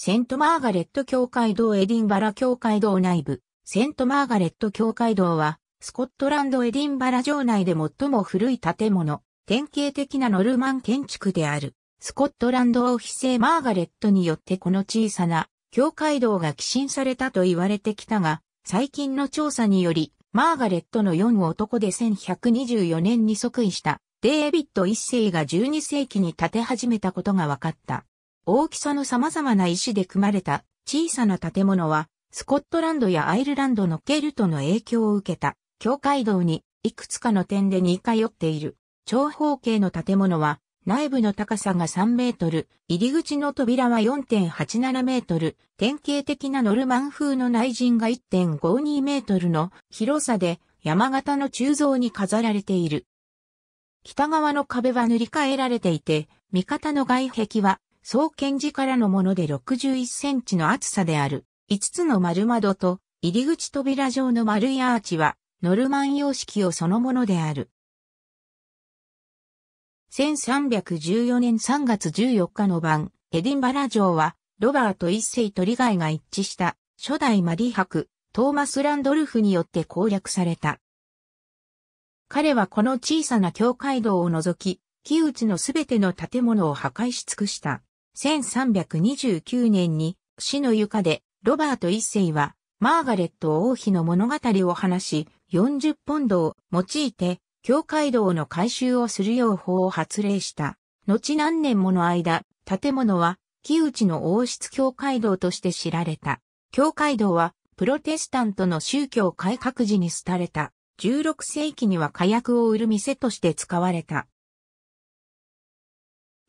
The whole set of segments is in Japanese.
セントマーガレット教会堂エディンバラ教会堂内部、セントマーガレット教会堂は、スコットランドエディンバラ城内で最も古い建物、典型的なノルマン建築である、スコットランド王妃聖マーガレットによってこの小さな教会堂が寄進されたと言われてきたが、最近の調査により、マーガレットの4男で1124年に即位したデイビッド1世が12世紀に建て始めたことが分かった。大きさの様々な石で組まれた小さな建物は、スコットランドやアイルランドのケルトの影響を受けた、教会道にいくつかの点で似通っている。長方形の建物は、内部の高さが3メートル、入り口の扉は4.87メートル、典型的なノルマン風の内陣が1.52メートルの広さで山形の鋳造に飾られている。北側の壁は塗り替えられていて、味方の外壁は総建寺からのもので61センチの厚さである、5つの丸窓と、入り口扉状の丸いアーチは、ノルマン様式をそのものである。1314年3月14日の晩、エディンバラ城は、ロバート一世と利害が一致した、初代マリ博、トーマス・ランドルフによって攻略された。彼はこの小さな教会道を除き、木内のすべての建物を破壊し尽くした。1329年に死の床でロバート一世はマーガレット王妃の物語を話し40ポンドを用いて教会堂の改修をするよう法を発令した。後何年もの間、建物は木内の王室教会堂として知られた。教会堂はプロテスタントの宗教改革時に廃れた。16世紀には火薬を売る店として使われた。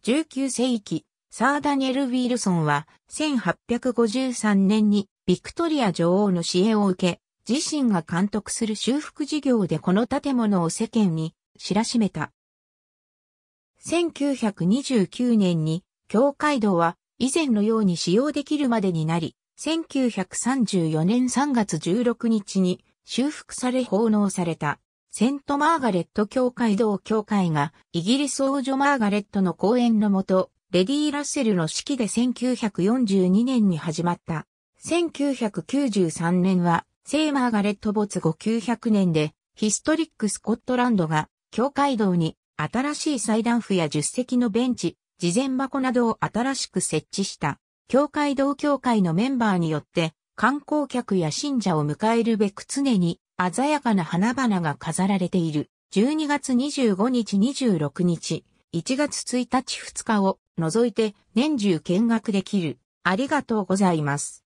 19世紀、サー・ダニエル・ウィルソンは、1853年にビクトリア女王の支援を受け、自身が監督する修復事業でこの建物を世間に知らしめた。1929年に、教会堂は以前のように使用できるまでになり、1934年3月16日に修復され奉納された。セント・マーガレット教会堂教会がイギリス王女マーガレットの講演のもとレディー・ラッセルの指揮で1942年に始まった。1993年は、セーマーガレット没後900年で、ヒストリック・スコットランドが、教会堂に、新しい祭壇譜や十席のベンチ、事前箱などを新しく設置した。教会堂教会のメンバーによって、観光客や信者を迎えるべく常に鮮やかな花々が飾られている。12月25日26日、1月1日2日を除いて年中見学できる。ありがとうございます。